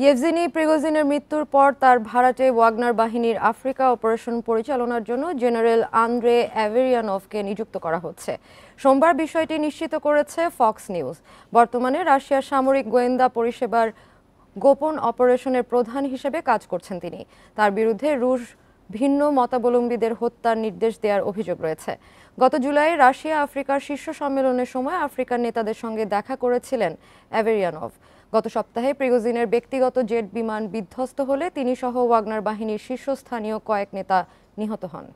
ইয়েভজিনি প্রিগোজিনের মৃত্যুর পর তার ভাড়াটে ওয়াগনার বাহিনীর আফ্রিকা অপারেশন পরিচালনার জন্য জেনারেল আন্দ্রে অ্যাভেরিয়ানভকে নিযুক্ত করা হচ্ছে সোমবার বিষয়টি নিশ্চিত করেছে ফক্স নিউজ বর্তমানে রাশিয়ার সামরিক গোয়েন্দা পরিষেবার গোপন অপারেশনের প্রধান হিসেবে কাজ করছেন তিনি তার বিরুদ্ধে রুশ ভিন্ন মতাবলম্বীদের হত্যার নির্দেশ দেওয়ার অভিযোগ রয়েছে গত জুলাই রাশিয়া আফ্রিকার শীর্ষ সম্মেলনের সময় আফ্রিকার নেতাদের সঙ্গে দেখা করেছিলেন অ্যাভেরিয়ানভ গত সপ্তাহে প্রিগোজিনের ব্যক্তিগত জেট বিমান বিধ্বস্ত হলে তিনি সহ ওয়াগনার বাহিনীর শীর্ষস্থানীয় কয়েক নেতা নিহত হন